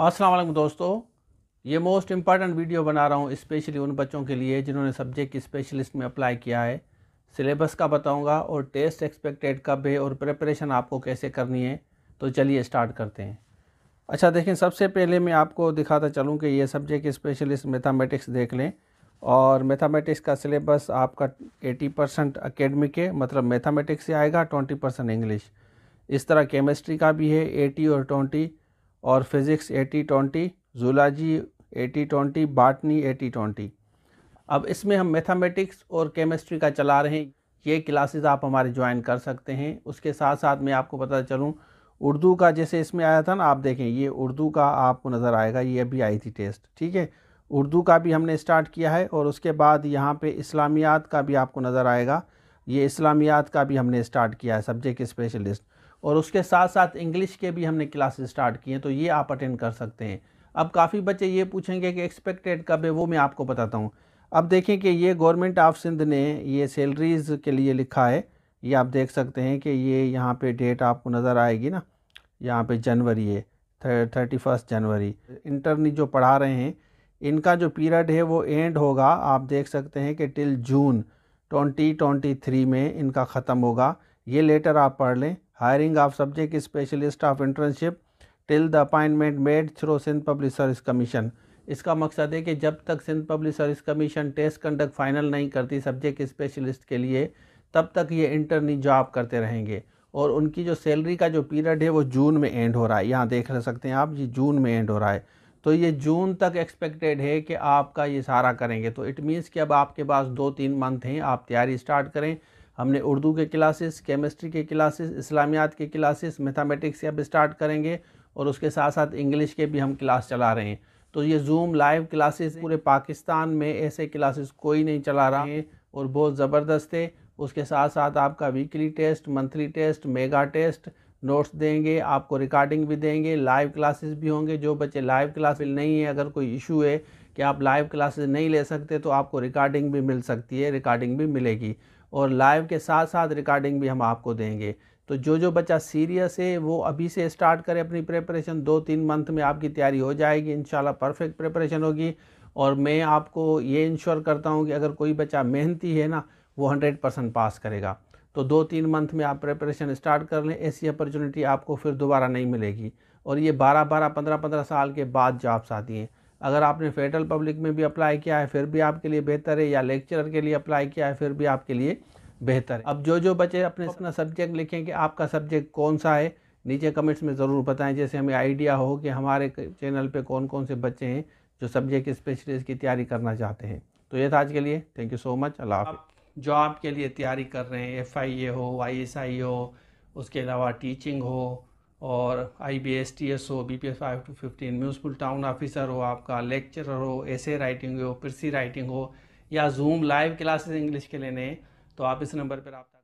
असलम दोस्तों ये most important video बना रहा हूँ स्पेशली उन बच्चों के लिए जिन्होंने सब्जेक्ट स्पेशलिस्ट में अप्लाई किया है सिलेबस का बताऊँगा और टेस्ट एक्सपेक्टेड कब है और प्रिपरेशन आपको कैसे करनी है तो चलिए स्टार्ट करते हैं अच्छा देखें सबसे पहले मैं आपको दिखाता चलूँ कि ये सब्जेक्ट स्पेशलिस्ट मैथामेटिक्स देख लें और मैथामेटिक्स का सिलेबस आपका 80 परसेंट अकेडमिक है मतलब मैथामेटिक्स से आएगा 20 परसेंट इंग्लिश इस तरह केमिस्ट्री का भी है 80 और ट्वेंटी और physics eighty twenty zoology eighty twenty botany eighty twenty अब इसमें हम मैथमेटिक्स और केमिस्ट्री का चला रहे हैं ये क्लासेस आप हमारे ज्वाइन कर सकते हैं उसके साथ साथ मैं आपको पता चलूँ उर्दू का जैसे इसमें आया था ना आप देखें ये उर्दू का आपको नज़र आएगा ये अभी आई थी टेस्ट ठीक है उर्दू का भी हमने स्टार्ट किया है और उसके बाद यहाँ पे इस्लामियात का भी आपको नज़र आएगा ये इस्लामियात का भी हमने स्टार्ट किया है सब्जेक्ट स्पेशलिस्ट और उसके साथ साथ इंग्लिश के भी हमने क्लासेस स्टार्ट किए तो ये आप अटेंड कर सकते हैं अब काफ़ी बच्चे ये पूछेंगे कि एक्सपेक्टेड कब है वो मैं आपको बताता हूँ अब देखें कि ये गवर्नमेंट ऑफ सिंध ने ये सैलरीज़ के लिए लिखा है ये आप देख सकते हैं कि ये यहाँ पे डेट आपको नज़र आएगी ना यहाँ पे जनवरी है थर्टी फर्स्ट जनवरी इंटरनी जो पढ़ा रहे हैं इनका जो पीरियड है वो एंड होगा आप देख सकते हैं कि till June twenty twenty three में इनका ख़त्म होगा ये लेटर आप पढ़ लें hiring of subject specialist of internship till the appointment made through Sindh public service commission इसका मकसद है कि जब तक Sindh public service commission test conduct final नहीं करती सब्जेक्ट स्पेशलिस्ट के लिए तब तक ये इंटरनी जॉब करते रहेंगे और उनकी जो सैलरी का जो पीरियड है वो जून में एंड हो रहा है यहाँ देख सकते हैं आप ये जून में एंड हो रहा है तो ये जून तक एक्सपेक्टेड है कि आपका ये सारा करेंगे तो इट मीन्स कि अब आपके पास दो तीन मंथ हैं आप तैयारी स्टार्ट करें हमने उर्दू के क्लासेस केमिस्ट्री के क्लासेस इस्लामियात के क्लासेस मैथमेटिक्स से अब स्टार्ट करेंगे और उसके साथ साथ इंग्लिश के भी हम क्लास चला रहे हैं तो ये जूम लाइव क्लासेस पूरे पाकिस्तान में ऐसे क्लासेस कोई नहीं चला रहा है और बहुत ज़बरदस्त है उसके साथ साथ आपका weekly test monthly test mega test notes देंगे आपको रिकॉर्डिंग भी देंगे लाइव क्लासेस भी होंगे जो बच्चे लाइव क्लास नहीं है अगर कोई इशू है कि आप लाइव क्लासेस नहीं ले सकते तो आपको रिकॉर्डिंग भी मिल सकती है रिकॉर्डिंग भी मिलेगी और लाइव के साथ साथ रिकॉर्डिंग भी हम आपको देंगे तो जो जो बच्चा सीरियस है वो अभी से स्टार्ट करे अपनी प्रिपरेशन दो तीन मंथ में आपकी तैयारी हो जाएगी इन परफेक्ट प्रिपरेशन होगी और मैं आपको ये इंश्योर करता हूँ कि अगर कोई बच्चा मेहनती है ना वो हंड्रेड परसेंट पास करेगा तो दो तीन मंथ में आप प्रिपरेशन स्टार्ट कर लें ऐसी अपॉर्चुनिटी आपको फिर दोबारा नहीं मिलेगी और ये बारह बारह पंद्रह पंद्रह साल के बाद जॉब्स आती हैं अगर आपने फेडरल पब्लिक में भी अप्लाई किया है फिर भी आपके लिए बेहतर है या लेक्चरर के लिए अप्लाई किया है फिर भी आपके लिए बेहतर है अब जो जो बच्चे अपने अपना सब्जेक्ट लिखें कि आपका सब्जेक्ट कौन सा है नीचे कमेंट्स में ज़रूर बताएं जैसे हमें आइडिया हो कि हमारे चैनल पे कौन कौन से बच्चे हैं जो सब्जेक्ट स्पेशलिस्ट की तैयारी करना चाहते हैं तो ये था आज के लिए थैंक यू सो मच अल्लाह हाफ जो आपके लिए तैयारी कर रहे हैं एफ हो आई हो उसके अलावा टीचिंग हो और I B S T S हो B P S five to fifteen municipal town officer हो आपका लेक्चरर हो ऐसे राइटिंग हो पिरसी राइटिंग हो या जूम लाइव क्लासेस इंग्लिश के लेने तो आप इस नंबर पर आप